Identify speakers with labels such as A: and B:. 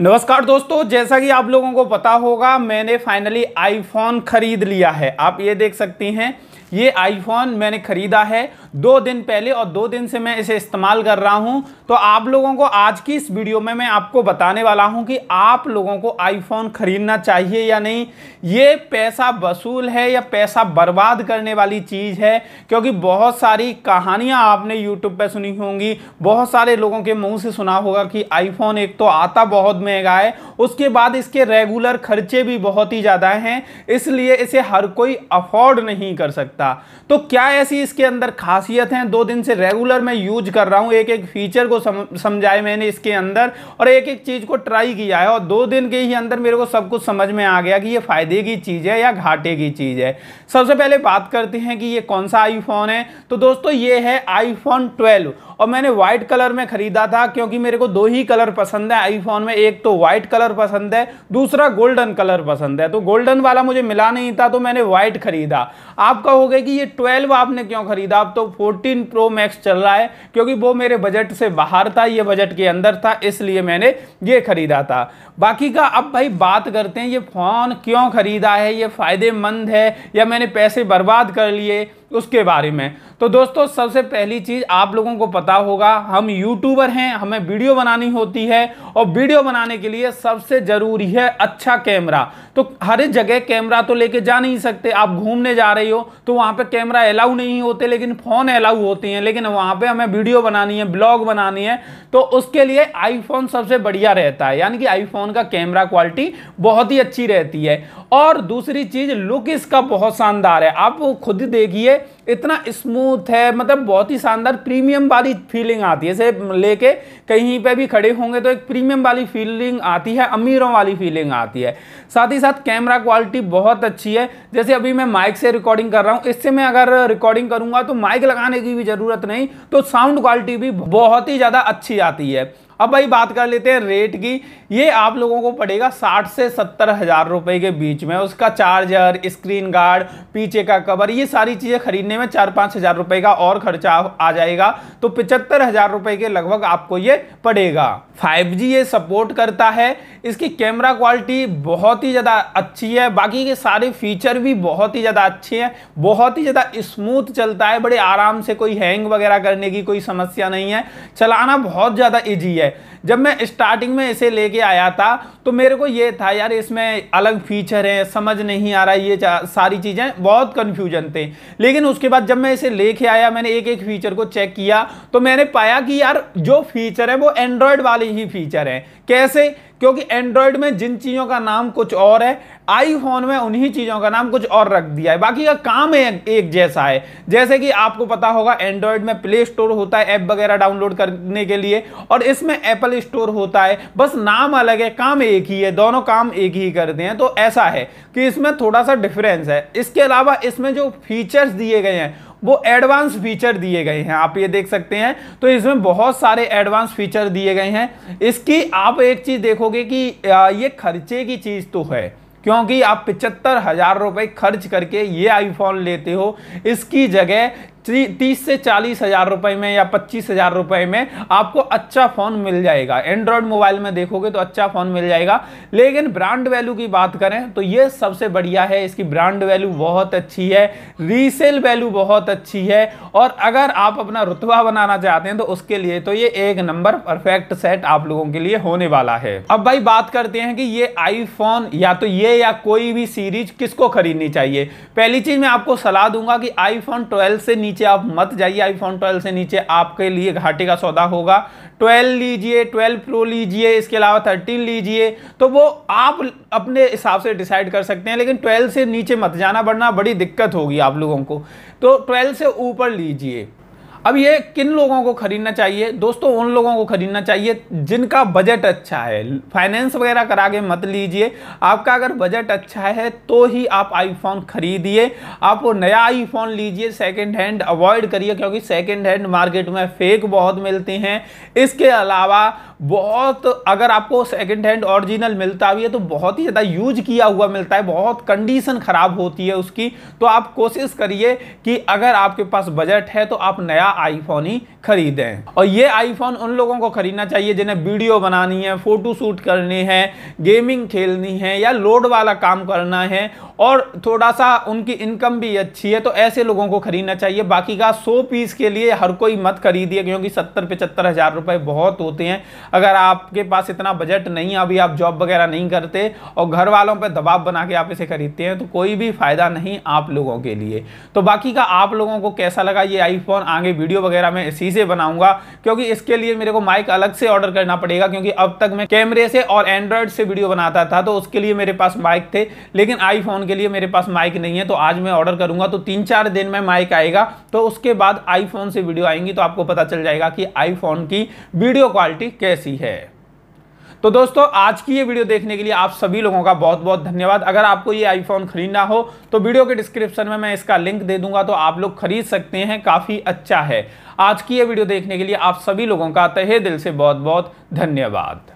A: नमस्कार दोस्तों जैसा कि आप लोगों को पता होगा मैंने फाइनली आईफोन ख़रीद लिया है आप ये देख सकती हैं ये आईफोन मैंने ख़रीदा है दो दिन पहले और दो दिन से मैं इसे इस्तेमाल कर रहा हूं तो आप लोगों को आज की इस वीडियो में मैं आपको बताने वाला हूं कि आप लोगों को आईफोन ख़रीदना चाहिए या नहीं ये पैसा वसूल है या पैसा बर्बाद करने वाली चीज़ है क्योंकि बहुत सारी कहानियाँ आपने यूट्यूब पर सुनी होंगी बहुत सारे लोगों के मुँह से सुना होगा कि आईफोन एक तो आता बहुत महंगा है उसके बाद इसके रेगुलर खर्चे भी बहुत ही ज़्यादा हैं इसलिए इसे हर कोई अफोर्ड नहीं कर सकता तो क्या ऐसी इसके अंदर खास खासियत हैं दो दिन से रेगुलर मैं यूज कर रहा हूँ एक एक फीचर को सम, समझाए मैंने इसके अंदर और एक एक चीज़ को ट्राई किया है और दो दिन के ही अंदर मेरे को सब कुछ समझ में आ गया कि ये फ़ायदे की चीज़ है या घाटे की चीज़ है सबसे पहले बात करते हैं कि ये कौन सा आईफोन है तो दोस्तों ये है आईफोन ट्वेल्व और मैंने वाइट कलर में ख़रीदा था क्योंकि मेरे को दो ही कलर पसंद है आईफोन में एक तो वाइट कलर पसंद है दूसरा गोल्डन कलर पसंद है तो गोल्डन वाला मुझे मिला नहीं था तो मैंने व्हाइट खरीदा आप कहोगे कि ये ट्वेल्व आपने क्यों खरीदा आप तो फोर्टीन प्रो मैक्स चल रहा है क्योंकि वो मेरे बजट से बाहर था ये बजट के अंदर था इसलिए मैंने ये ख़रीदा था बाकी का अब भाई बात करते हैं ये फ़ोन क्यों ख़रीदा है ये फ़ायदेमंद है या मैंने पैसे बर्बाद कर लिए उसके बारे में तो दोस्तों सबसे पहली चीज़ आप लोगों को पता होगा हम यूट्यूबर हैं हमें वीडियो बनानी होती है और वीडियो बनाने के लिए सबसे ज़रूरी है अच्छा कैमरा तो हर जगह कैमरा तो लेके जा नहीं सकते आप घूमने जा रहे हो तो वहाँ पे कैमरा अलाउ नहीं होते लेकिन फ़ोन अलाउ होते हैं लेकिन वहाँ पर हमें वीडियो बनानी है ब्लॉग बनानी है तो उसके लिए आईफोन सबसे बढ़िया रहता है यानी कि आईफोन का कैमरा क्वालिटी बहुत ही अच्छी रहती है और दूसरी चीज़ लुक इसका बहुत शानदार है आप खुद देखिए इतना स्मूथ है मतलब बहुत ही शानदार प्रीमियम वाली फीलिंग आती है इसे लेके कहीं पे भी खड़े होंगे तो एक प्रीमियम वाली फीलिंग आती है अमीरों वाली फीलिंग आती है साथ ही साथ कैमरा क्वालिटी बहुत अच्छी है जैसे अभी मैं माइक से रिकॉर्डिंग कर रहा हूँ इससे मैं अगर रिकॉर्डिंग करूँगा तो माइक लगाने की भी ज़रूरत नहीं तो साउंड क्वालिटी भी बहुत ही ज़्यादा अच्छी आती है अब भाई बात कर लेते हैं रेट की ये आप लोगों को पड़ेगा साठ से सत्तर हज़ार रुपये के बीच में उसका चार्जर स्क्रीन गार्ड पीछे का कवर ये सारी चीज़ें खरीदने में चार पाँच हज़ार रुपये का और खर्चा आ जाएगा तो पचहत्तर हज़ार रुपये के लगभग आपको ये पड़ेगा 5G ये सपोर्ट करता है इसकी कैमरा क्वालिटी बहुत ही ज़्यादा अच्छी है बाकी के सारे फीचर भी बहुत ही ज़्यादा अच्छे हैं बहुत ही ज़्यादा स्मूथ चलता है बड़े आराम से कोई हैंग वगैरह करने की कोई समस्या नहीं है चलाना बहुत ज़्यादा ईजी है है जब मैं स्टार्टिंग में इसे लेके आया था तो मेरे को ये था यार इसमें अलग फीचर हैं समझ नहीं आ रहा ये सारी चीज़ें बहुत कन्फ्यूजन थे लेकिन उसके बाद जब मैं इसे लेके आया मैंने एक एक फीचर को चेक किया तो मैंने पाया कि यार जो फीचर है वो एंड्रॉयड वाले ही फीचर हैं कैसे क्योंकि एंड्रॉयड में जिन चीज़ों का नाम कुछ और है आईफोन में उन्हीं चीज़ों का नाम कुछ और रख दिया है बाकी का काम एक, एक जैसा है जैसे कि आपको पता होगा एंड्रॉयड में प्ले स्टोर होता है ऐप वगैरह डाउनलोड करने के लिए और इसमें में एप्पल स्टोर होता है बस नाम अलग है काम एक ही है दोनों काम एक ही करते हैं तो ऐसा है कि इसमें थोड़ा सा डिफरेंस है इसके अलावा इसमें जो फीचर्स दिए गए हैं वो एडवांस फीचर दिए गए हैं आप ये देख सकते हैं तो इसमें बहुत सारे एडवांस फीचर दिए गए हैं इसकी आप एक चीज़ देखोगे कि ये खर्चे की चीज़ तो है क्योंकि आप पिचहत्तर हज़ार रुपये खर्च करके ये आईफोन लेते हो इसकी जगह तीस से चालीस हज़ार रुपए में या पच्चीस हज़ार रुपए में आपको अच्छा फ़ोन मिल जाएगा एंड्रॉयड मोबाइल में देखोगे तो अच्छा फ़ोन मिल जाएगा लेकिन ब्रांड वैल्यू की बात करें तो ये सबसे बढ़िया है इसकी ब्रांड वैल्यू बहुत अच्छी है रीसेल वैल्यू बहुत अच्छी है और अगर आप अपना रुतबा बनाना चाहते हैं तो उसके लिए तो ये एक नंबर परफेक्ट सेट आप लोगों के लिए होने वाला है अब भाई बात करते हैं कि ये आईफोन या तो ये या कोई भी सीरीज किसको खरीदनी चाहिए पहली चीज़ मैं आपको सलाह दूंगा कि आईफोन ट्वेल्व से नीचे नीचे आप मत जाइए आईफोन 12 से नीचे आपके लिए घाटे का सौदा होगा 12 लीजिए 12 प्रो लीजिए इसके अलावा 13 लीजिए तो वो आप अपने हिसाब से डिसाइड कर सकते हैं लेकिन 12 से नीचे मत जाना वरना बड़ी दिक्कत होगी आप लोगों को तो 12 से ऊपर लीजिए अब ये किन लोगों को खरीदना चाहिए दोस्तों उन लोगों को खरीदना चाहिए जिनका बजट अच्छा है फाइनेंस वगैरह करा के मत लीजिए आपका अगर बजट अच्छा है तो ही आप आईफोन खरीदिए आप नया आईफोन लीजिए सेकेंड हैंड अवॉइड करिए क्योंकि सेकेंड हैंड मार्केट में फेक बहुत मिलते हैं इसके अलावा बहुत अगर आपको सेकेंड हैंड ऑरिजिनल मिलता भी है तो बहुत ही ज़्यादा यूज किया हुआ मिलता है बहुत कंडीशन ख़राब होती है उसकी तो आप कोशिश करिए कि अगर आपके पास बजट है तो आप नया आईफोन ही खरीदें और ये आईफोन उन लोगों को खरीदना चाहिए जिन्हें वीडियो बनानी है फ़ोटो शूट करनी है गेमिंग खेलनी है या लोड वाला काम करना है और थोड़ा सा उनकी इनकम भी अच्छी है तो ऐसे लोगों को खरीदना चाहिए बाकी का सौ पीस के लिए हर कोई मत खरीदिए क्योंकि सत्तर पचहत्तर हज़ार रुपये बहुत होते हैं अगर आपके पास इतना बजट नहीं अभी आप जॉब वगैरह नहीं करते और घर वालों पर दबाव बना के आप इसे खरीदते हैं तो कोई भी फ़ायदा नहीं आप लोगों के लिए तो बाकी का आप लोगों को कैसा लगा ये आईफोन आगे वीडियो वगैरह में इसी से बनाऊंगा क्योंकि इसके लिए मेरे को माइक अलग से ऑर्डर करना पड़ेगा क्योंकि अब तक मैं कैमरे से और एंड्रॉयड से वीडियो बनाता था तो उसके लिए मेरे पास माइक थे लेकिन आईफोन के लिए मेरे पास माइक नहीं है तो आज मैं ऑर्डर करूंगा तो तीन चार दिन में माइक आएगा तो उसके बाद आईफोन से वीडियो आएंगी तो आपको पता चल जाएगा कि आईफोन की वीडियो क्वालिटी कैसे कैसी है तो दोस्तों आज की ये वीडियो देखने के लिए आप सभी लोगों का बहुत बहुत धन्यवाद अगर आपको ये आईफोन खरीदना हो तो वीडियो के डिस्क्रिप्शन में मैं इसका लिंक दे दूंगा तो आप लोग खरीद सकते हैं काफ़ी अच्छा है आज की ये वीडियो देखने के लिए आप सभी लोगों का तहे दिल से बहुत बहुत धन्यवाद